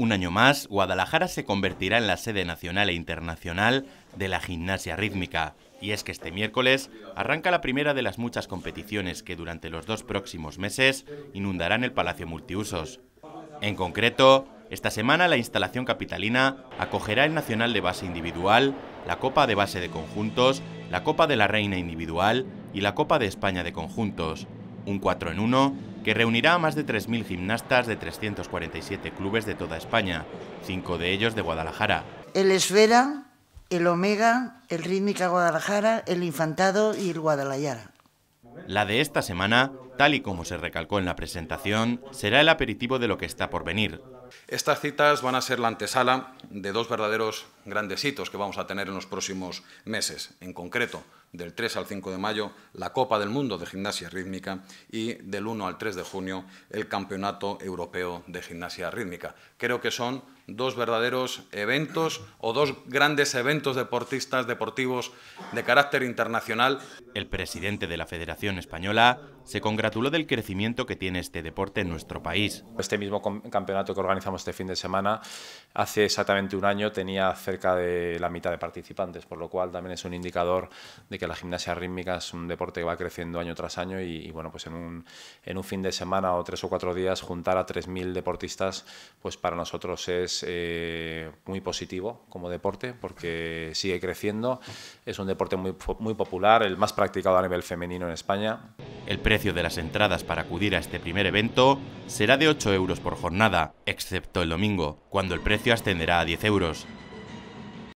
Un año más, Guadalajara se convertirá en la sede nacional e internacional de la gimnasia rítmica. Y es que este miércoles arranca la primera de las muchas competiciones que durante los dos próximos meses inundarán el Palacio Multiusos. En concreto, esta semana la instalación capitalina acogerá el Nacional de Base Individual, la Copa de Base de Conjuntos, la Copa de la Reina Individual y la Copa de España de Conjuntos, un 4 en 1 que reunirá a más de 3.000 gimnastas de 347 clubes de toda España, cinco de ellos de Guadalajara. El Esfera, el Omega, el Rítmica Guadalajara, el Infantado y el Guadalajara. La de esta semana, tal y como se recalcó en la presentación, será el aperitivo de lo que está por venir. Estas citas van a ser la antesala de dos verdaderos grandes hitos que vamos a tener en los próximos meses. En concreto, del 3 al 5 de mayo la Copa del Mundo de Gimnasia Rítmica y del 1 al 3 de junio el Campeonato Europeo de Gimnasia Rítmica. Creo que son dos verdaderos eventos o dos grandes eventos deportistas deportivos de carácter internacional. El presidente de la Federación Española se congratuló del crecimiento que tiene este deporte en nuestro país. Este mismo campeonato que organizamos este fin de semana, hace exactamente un año tenía cerca de la mitad de participantes, por lo cual también es un indicador de que la gimnasia rítmica es un deporte que va creciendo año tras año y, bueno, pues en un, en un fin de semana o tres o cuatro días juntar a 3.000 deportistas, pues para nosotros es es eh, muy positivo como deporte porque sigue creciendo, es un deporte muy, muy popular, el más practicado a nivel femenino en España. El precio de las entradas para acudir a este primer evento será de 8 euros por jornada, excepto el domingo, cuando el precio ascenderá a 10 euros.